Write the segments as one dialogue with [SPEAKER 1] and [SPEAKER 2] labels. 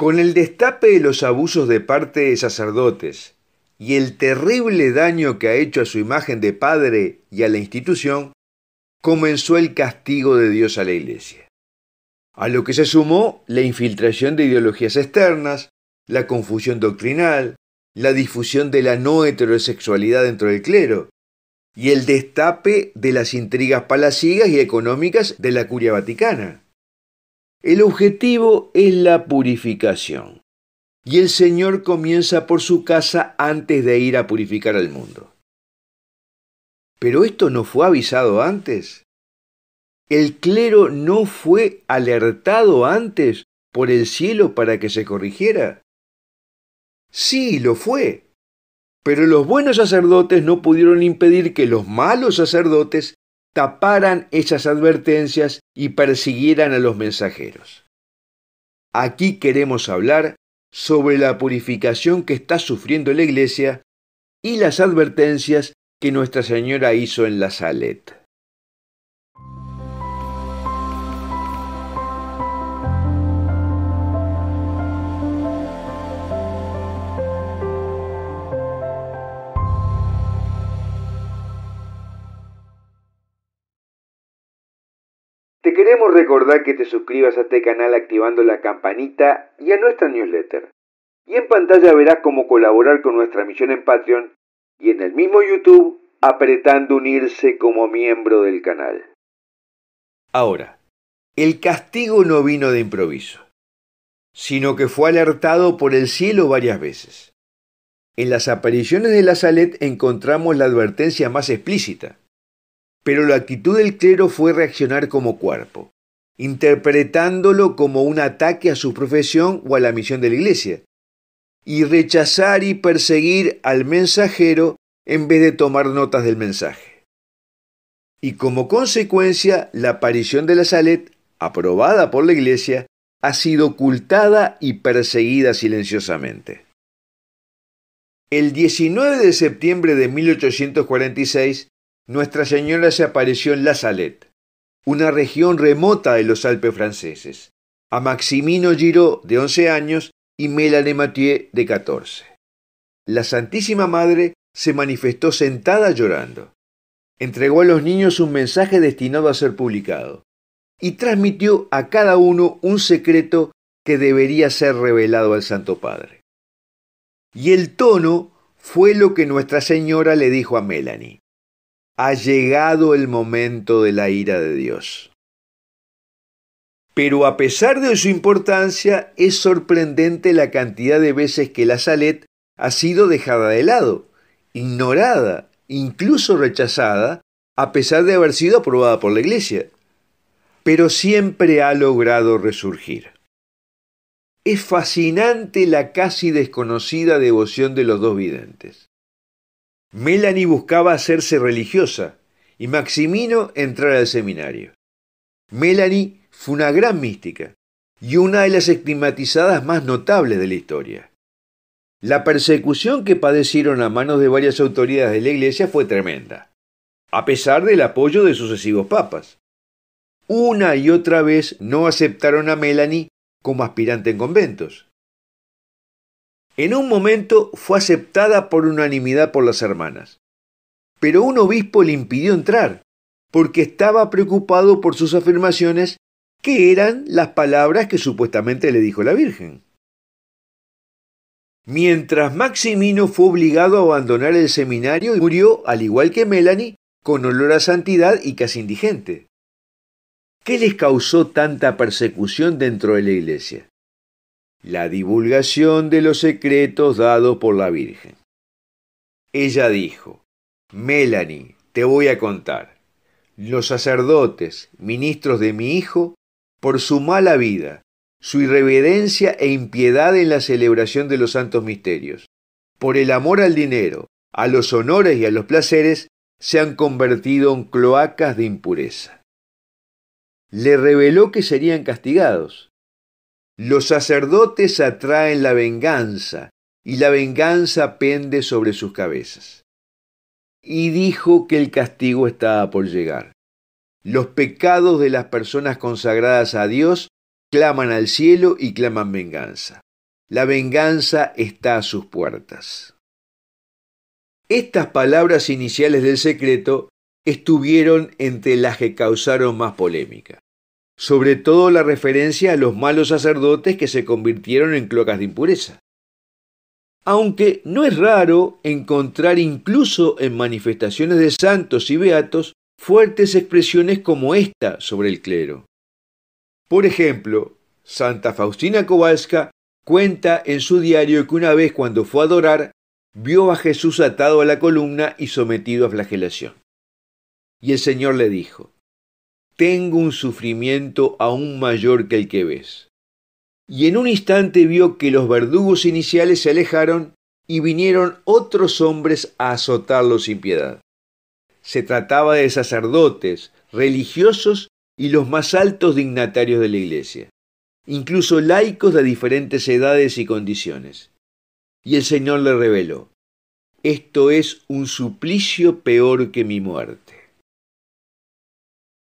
[SPEAKER 1] Con el destape de los abusos de parte de sacerdotes y el terrible daño que ha hecho a su imagen de padre y a la institución, comenzó el castigo de Dios a la Iglesia. A lo que se sumó la infiltración de ideologías externas, la confusión doctrinal, la difusión de la no heterosexualidad dentro del clero y el destape de las intrigas palacigas y económicas de la curia vaticana. El objetivo es la purificación. Y el Señor comienza por su casa antes de ir a purificar al mundo. Pero esto no fue avisado antes. El clero no fue alertado antes por el cielo para que se corrigiera. Sí, lo fue. Pero los buenos sacerdotes no pudieron impedir que los malos sacerdotes taparan esas advertencias y persiguieran a los mensajeros. Aquí queremos hablar sobre la purificación que está sufriendo la Iglesia y las advertencias que Nuestra Señora hizo en la Saleta. queremos recordar que te suscribas a este canal activando la campanita y a nuestra newsletter. Y en pantalla verás cómo colaborar con nuestra misión en Patreon y en el mismo YouTube apretando unirse como miembro del canal. Ahora, el castigo no vino de improviso, sino que fue alertado por el cielo varias veces. En las apariciones de la Salet encontramos la advertencia más explícita. Pero la actitud del clero fue reaccionar como cuerpo, interpretándolo como un ataque a su profesión o a la misión de la iglesia, y rechazar y perseguir al mensajero en vez de tomar notas del mensaje. Y como consecuencia, la aparición de la Salet, aprobada por la iglesia, ha sido ocultada y perseguida silenciosamente. El 19 de septiembre de 1846 nuestra Señora se apareció en La Salette, una región remota de los Alpes franceses, a Maximino Giraud, de 11 años, y Mélanie Mathieu, de 14. La Santísima Madre se manifestó sentada llorando. Entregó a los niños un mensaje destinado a ser publicado y transmitió a cada uno un secreto que debería ser revelado al Santo Padre. Y el tono fue lo que Nuestra Señora le dijo a Melanie ha llegado el momento de la ira de Dios. Pero a pesar de su importancia, es sorprendente la cantidad de veces que la Salet ha sido dejada de lado, ignorada, incluso rechazada, a pesar de haber sido aprobada por la Iglesia. Pero siempre ha logrado resurgir. Es fascinante la casi desconocida devoción de los dos videntes. Melanie buscaba hacerse religiosa y Maximino entrar al seminario. Melanie fue una gran mística y una de las estigmatizadas más notables de la historia. La persecución que padecieron a manos de varias autoridades de la Iglesia fue tremenda, a pesar del apoyo de sucesivos papas. Una y otra vez no aceptaron a Melanie como aspirante en conventos. En un momento fue aceptada por unanimidad por las hermanas, pero un obispo le impidió entrar, porque estaba preocupado por sus afirmaciones que eran las palabras que supuestamente le dijo la Virgen. Mientras Maximino fue obligado a abandonar el seminario y murió, al igual que Melanie, con olor a santidad y casi indigente. ¿Qué les causó tanta persecución dentro de la iglesia? la divulgación de los secretos dados por la Virgen. Ella dijo, Melanie, te voy a contar. Los sacerdotes, ministros de mi hijo, por su mala vida, su irreverencia e impiedad en la celebración de los santos misterios, por el amor al dinero, a los honores y a los placeres, se han convertido en cloacas de impureza. Le reveló que serían castigados, los sacerdotes atraen la venganza, y la venganza pende sobre sus cabezas. Y dijo que el castigo estaba por llegar. Los pecados de las personas consagradas a Dios claman al cielo y claman venganza. La venganza está a sus puertas. Estas palabras iniciales del secreto estuvieron entre las que causaron más polémica sobre todo la referencia a los malos sacerdotes que se convirtieron en cloacas de impureza. Aunque no es raro encontrar incluso en manifestaciones de santos y beatos fuertes expresiones como esta sobre el clero. Por ejemplo, Santa Faustina Kowalska cuenta en su diario que una vez cuando fue a adorar, vio a Jesús atado a la columna y sometido a flagelación. Y el Señor le dijo, tengo un sufrimiento aún mayor que el que ves. Y en un instante vio que los verdugos iniciales se alejaron y vinieron otros hombres a azotarlo sin piedad. Se trataba de sacerdotes, religiosos y los más altos dignatarios de la Iglesia, incluso laicos de diferentes edades y condiciones. Y el Señor le reveló, esto es un suplicio peor que mi muerte.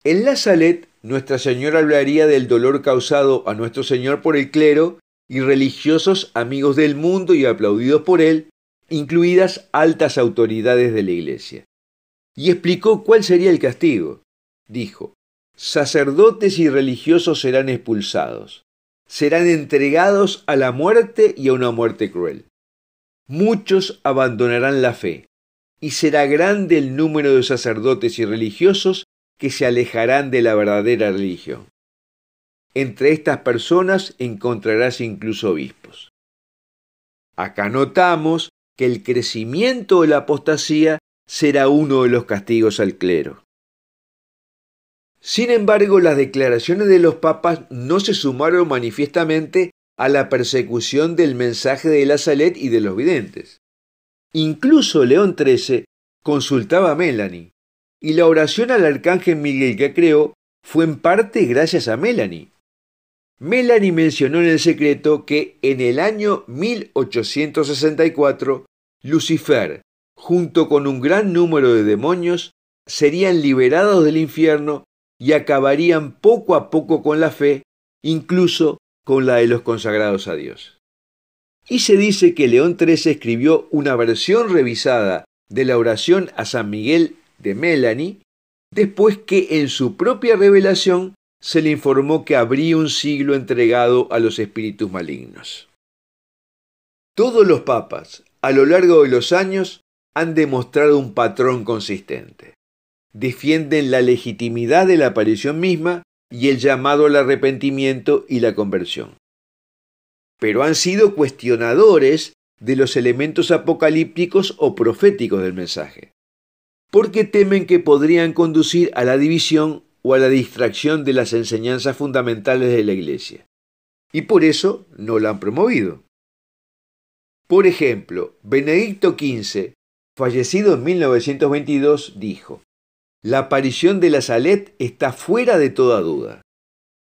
[SPEAKER 1] En la Salet, Nuestra Señora hablaría del dolor causado a nuestro Señor por el clero y religiosos amigos del mundo y aplaudidos por él, incluidas altas autoridades de la Iglesia. Y explicó cuál sería el castigo. Dijo, sacerdotes y religiosos serán expulsados, serán entregados a la muerte y a una muerte cruel. Muchos abandonarán la fe, y será grande el número de sacerdotes y religiosos que se alejarán de la verdadera religión. Entre estas personas encontrarás incluso obispos. Acá notamos que el crecimiento de la apostasía será uno de los castigos al clero. Sin embargo, las declaraciones de los papas no se sumaron manifiestamente a la persecución del mensaje de Lazalet y de los videntes. Incluso León XIII consultaba a Melanie, y la oración al arcángel Miguel que creó fue en parte gracias a Melanie. Melanie mencionó en el secreto que en el año 1864 Lucifer, junto con un gran número de demonios, serían liberados del infierno y acabarían poco a poco con la fe, incluso con la de los consagrados a Dios. Y se dice que León XIII escribió una versión revisada de la oración a San Miguel de Melanie, después que en su propia revelación se le informó que habría un siglo entregado a los espíritus malignos. Todos los papas, a lo largo de los años, han demostrado un patrón consistente. Defienden la legitimidad de la aparición misma y el llamado al arrepentimiento y la conversión. Pero han sido cuestionadores de los elementos apocalípticos o proféticos del mensaje porque temen que podrían conducir a la división o a la distracción de las enseñanzas fundamentales de la Iglesia. Y por eso no la han promovido. Por ejemplo, Benedicto XV, fallecido en 1922, dijo, La aparición de la Salet está fuera de toda duda.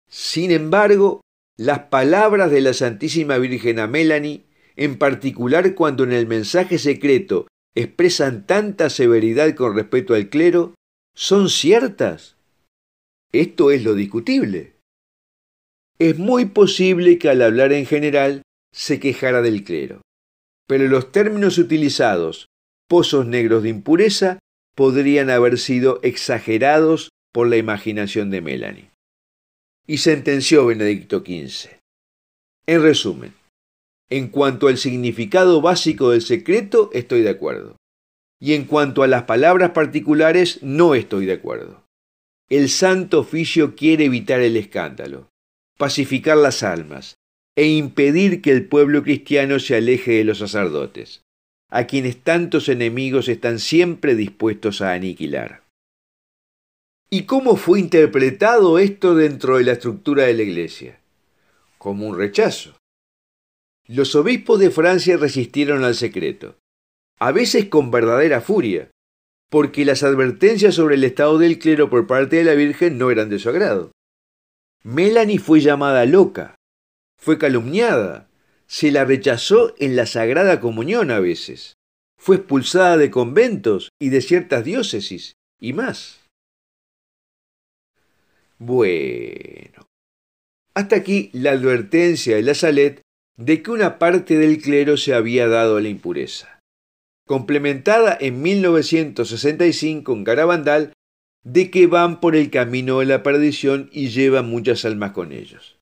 [SPEAKER 1] Sin embargo, las palabras de la Santísima Virgen a Melanie, en particular cuando en el mensaje secreto expresan tanta severidad con respecto al clero son ciertas? Esto es lo discutible. Es muy posible que al hablar en general se quejara del clero, pero los términos utilizados, pozos negros de impureza, podrían haber sido exagerados por la imaginación de Melanie. Y sentenció Benedicto XV. En resumen, en cuanto al significado básico del secreto, estoy de acuerdo. Y en cuanto a las palabras particulares, no estoy de acuerdo. El santo oficio quiere evitar el escándalo, pacificar las almas e impedir que el pueblo cristiano se aleje de los sacerdotes, a quienes tantos enemigos están siempre dispuestos a aniquilar. ¿Y cómo fue interpretado esto dentro de la estructura de la Iglesia? Como un rechazo, los obispos de Francia resistieron al secreto, a veces con verdadera furia, porque las advertencias sobre el estado del clero por parte de la Virgen no eran de su agrado. Melanie fue llamada loca, fue calumniada, se la rechazó en la Sagrada Comunión a veces, fue expulsada de conventos y de ciertas diócesis, y más. Bueno. Hasta aquí la advertencia de la Salet de que una parte del clero se había dado a la impureza, complementada en 1965 con Garabandal de que van por el camino de la perdición y llevan muchas almas con ellos.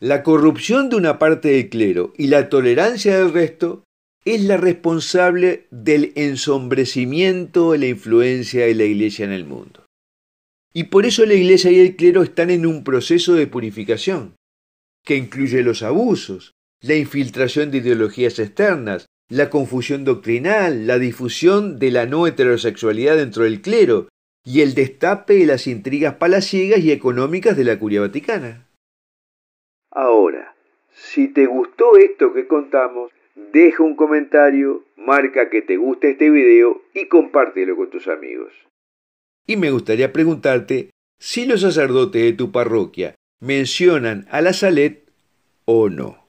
[SPEAKER 1] La corrupción de una parte del clero y la tolerancia del resto es la responsable del ensombrecimiento de la influencia de la Iglesia en el mundo. Y por eso la Iglesia y el clero están en un proceso de purificación que incluye los abusos, la infiltración de ideologías externas, la confusión doctrinal, la difusión de la no heterosexualidad dentro del clero y el destape de las intrigas palaciegas y económicas de la curia vaticana. Ahora, si te gustó esto que contamos, deja un comentario, marca que te gusta este video y compártelo con tus amigos. Y me gustaría preguntarte si los sacerdotes de tu parroquia mencionan a la Salet o no.